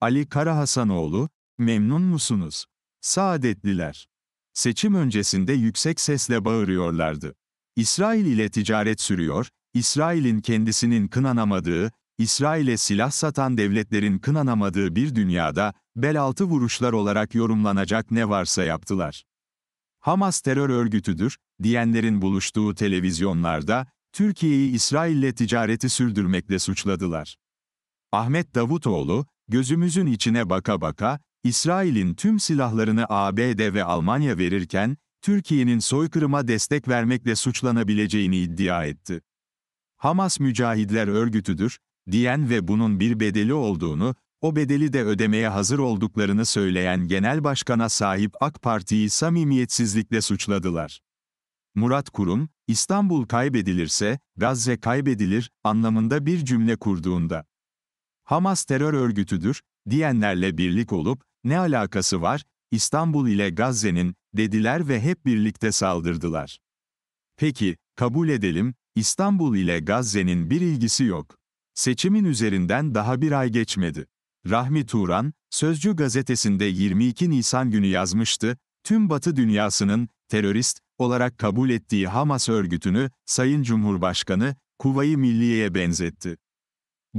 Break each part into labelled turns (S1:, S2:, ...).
S1: Ali Kara Hasanoğlu memnun musunuz? Saadetliler. Seçim öncesinde yüksek sesle bağırıyorlardı. İsrail ile ticaret sürüyor, İsrail'in kendisinin kınanamadığı, İsrail'e silah satan devletlerin kınanamadığı bir dünyada, belaltı vuruşlar olarak yorumlanacak ne varsa yaptılar. Hamas terör örgütüdür, diyenlerin buluştuğu televizyonlarda, Türkiye'yi İsrail'le ticareti sürdürmekle suçladılar. Ahmet Davutoğlu, Gözümüzün içine baka baka, İsrail'in tüm silahlarını ABD ve Almanya verirken, Türkiye'nin soykırıma destek vermekle suçlanabileceğini iddia etti. Hamas Mücahidler Örgütü'dür, diyen ve bunun bir bedeli olduğunu, o bedeli de ödemeye hazır olduklarını söyleyen Genel Başkan'a sahip AK Parti'yi samimiyetsizlikle suçladılar. Murat Kurum, İstanbul kaybedilirse, Gazze kaybedilir anlamında bir cümle kurduğunda, Hamas terör örgütüdür, diyenlerle birlik olup, ne alakası var, İstanbul ile Gazze'nin, dediler ve hep birlikte saldırdılar. Peki, kabul edelim, İstanbul ile Gazze'nin bir ilgisi yok. Seçimin üzerinden daha bir ay geçmedi. Rahmi Turan, Sözcü gazetesinde 22 Nisan günü yazmıştı, tüm Batı dünyasının, terörist, olarak kabul ettiği Hamas örgütünü, Sayın Cumhurbaşkanı, Kuvayi Milliye'ye benzetti.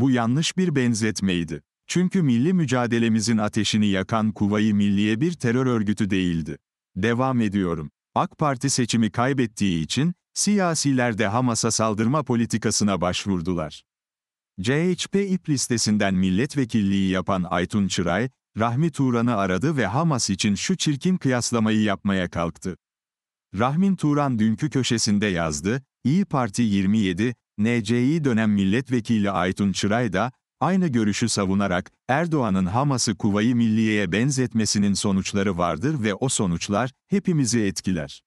S1: Bu yanlış bir benzetmeydi. Çünkü milli mücadelemizin ateşini yakan Kuvayi Milliye bir terör örgütü değildi. Devam ediyorum. AK Parti seçimi kaybettiği için, siyasiler de Hamas'a saldırma politikasına başvurdular. CHP İP listesinden milletvekilliği yapan Aytun Çıray, Rahmi Turan'ı aradı ve Hamas için şu çirkin kıyaslamayı yapmaya kalktı. Rahmin Turan dünkü köşesinde yazdı, İyi Parti 27, NCI dönem milletvekili Aytun Çıray da, aynı görüşü savunarak, Erdoğan'ın Hamas'ı Kuvayi Milliye'ye benzetmesinin sonuçları vardır ve o sonuçlar, hepimizi etkiler.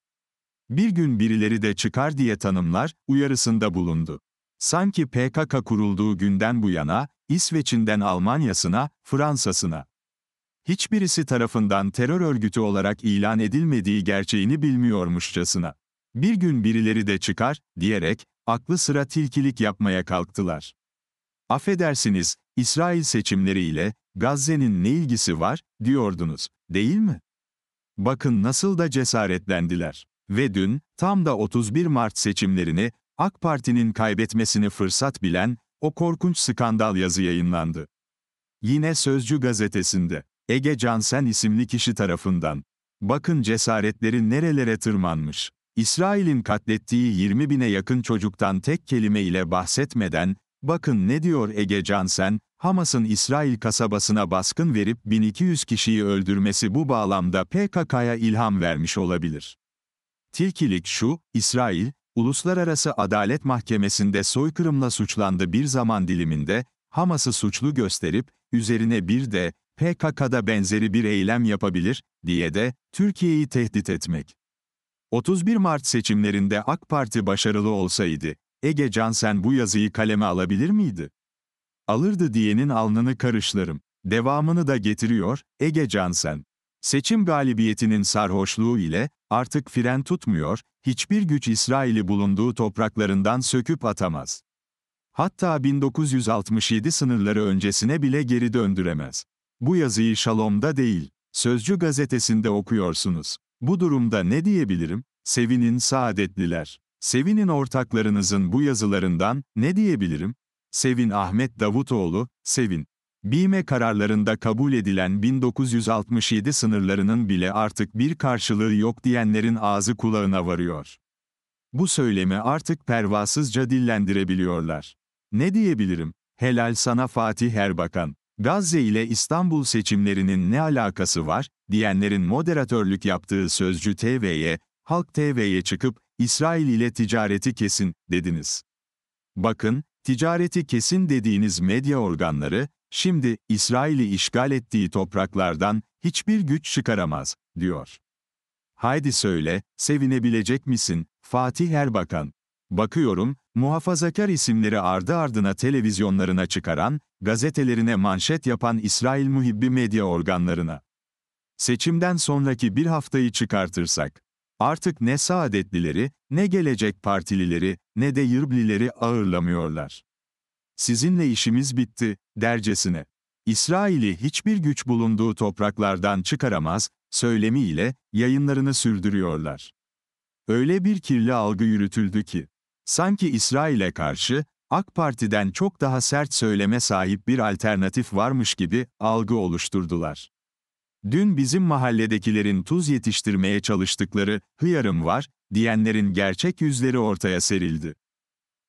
S1: Bir gün birileri de çıkar diye tanımlar, uyarısında bulundu. Sanki PKK kurulduğu günden bu yana, İsveç'inden Almanya'sına, Fransa'sına, hiçbirisi tarafından terör örgütü olarak ilan edilmediği gerçeğini bilmiyormuşçasına. Bir gün birileri de çıkar, diyerek, aklı sıra tilkilik yapmaya kalktılar. Affedersiniz, İsrail seçimleriyle Gazze'nin ne ilgisi var, diyordunuz, değil mi? Bakın nasıl da cesaretlendiler. Ve dün, tam da 31 Mart seçimlerini, AK Parti'nin kaybetmesini fırsat bilen, o korkunç skandal yazı yayınlandı. Yine Sözcü gazetesinde, Ege Cansen isimli kişi tarafından. Bakın cesaretleri nerelere tırmanmış. İsrail'in katlettiği 20 bine yakın çocuktan tek kelime ile bahsetmeden, bakın ne diyor Ege Cansen, Hamas'ın İsrail kasabasına baskın verip 1200 kişiyi öldürmesi bu bağlamda PKK'ya ilham vermiş olabilir. Tilkilik şu, İsrail, Uluslararası Adalet Mahkemesi'nde soykırımla suçlandı bir zaman diliminde, Hamas'ı suçlu gösterip, üzerine bir de PKK'da benzeri bir eylem yapabilir, diye de Türkiye'yi tehdit etmek. 31 Mart seçimlerinde AK Parti başarılı olsaydı, Ege Cansen bu yazıyı kaleme alabilir miydi? Alırdı diyenin alnını karışlarım. Devamını da getiriyor, Ege Cansen. Seçim galibiyetinin sarhoşluğu ile, artık fren tutmuyor, hiçbir güç İsrail'i bulunduğu topraklarından söküp atamaz. Hatta 1967 sınırları öncesine bile geri döndüremez. Bu yazıyı Şalom'da değil, Sözcü gazetesinde okuyorsunuz. Bu durumda ne diyebilirim? Sevinin saadetliler. Sevinin ortaklarınızın bu yazılarından ne diyebilirim? Sevin Ahmet Davutoğlu, Sevin. BİME kararlarında kabul edilen 1967 sınırlarının bile artık bir karşılığı yok diyenlerin ağzı kulağına varıyor. Bu söylemi artık pervasızca dillendirebiliyorlar. Ne diyebilirim? Helal sana Fatih Erbakan. Gazze ile İstanbul seçimlerinin ne alakası var, diyenlerin moderatörlük yaptığı sözcü TV'ye, Halk TV'ye çıkıp, İsrail ile ticareti kesin, dediniz. Bakın, ticareti kesin dediğiniz medya organları, şimdi İsrail'i işgal ettiği topraklardan hiçbir güç çıkaramaz, diyor. Haydi söyle, sevinebilecek misin, Fatih Erbakan? Bakıyorum, muhafazakar isimleri ardı ardına televizyonlarına çıkaran, gazetelerine manşet yapan İsrail muhibbi medya organlarına. Seçimden sonraki bir haftayı çıkartırsak, artık ne saadetlileri, ne gelecek partilileri, ne de yırblileri ağırlamıyorlar. Sizinle işimiz bitti, dercesine. İsrail'i hiçbir güç bulunduğu topraklardan çıkaramaz, söylemiyle yayınlarını sürdürüyorlar. Öyle bir kirli algı yürütüldü ki, sanki İsrail'e karşı AK Parti'den çok daha sert söyleme sahip bir alternatif varmış gibi algı oluşturdular. Dün bizim mahalledekilerin tuz yetiştirmeye çalıştıkları hıyarım var diyenlerin gerçek yüzleri ortaya serildi.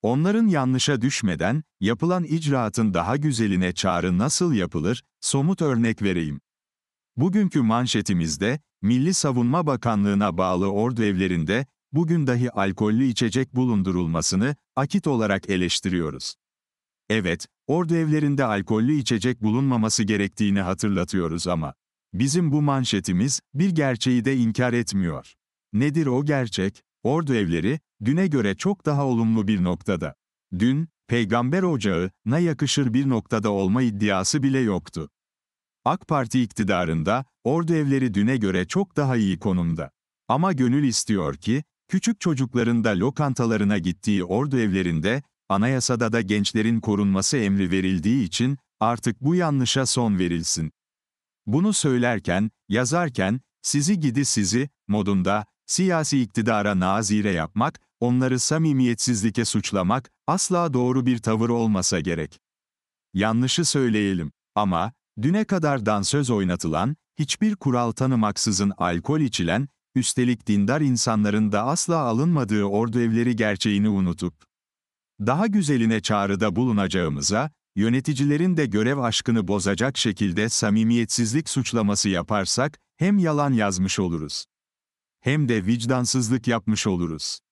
S1: Onların yanlışa düşmeden, yapılan icraatın daha güzeline çağrı nasıl yapılır, somut örnek vereyim. Bugünkü manşetimizde, Milli Savunma Bakanlığı'na bağlı ordu evlerinde, bugün dahi alkollü içecek bulundurulmasını akit olarak eleştiriyoruz. Evet, ordu evlerinde alkollü içecek bulunmaması gerektiğini hatırlatıyoruz ama bizim bu manşetimiz bir gerçeği de inkar etmiyor. Nedir o gerçek? Ordu evleri düne göre çok daha olumlu bir noktada. Dün Peygamber Ocağı'na yakışır bir noktada olma iddiası bile yoktu. AK Parti iktidarında ordu evleri düne göre çok daha iyi konumda. Ama gönül istiyor ki, Küçük çocukların da lokantalarına gittiği ordu evlerinde, anayasada da gençlerin korunması emri verildiği için, artık bu yanlışa son verilsin. Bunu söylerken, yazarken, sizi gidi sizi, modunda, siyasi iktidara nazire yapmak, onları samimiyetsizlike suçlamak, asla doğru bir tavır olmasa gerek. Yanlışı söyleyelim, ama, düne kadar dansöz oynatılan, hiçbir kural tanımaksızın alkol içilen, üstelik dindar insanların da asla alınmadığı ordu evleri gerçeğini unutup, daha güzeline çağrıda bulunacağımıza, yöneticilerin de görev aşkını bozacak şekilde samimiyetsizlik suçlaması yaparsak, hem yalan yazmış oluruz, hem de vicdansızlık yapmış oluruz.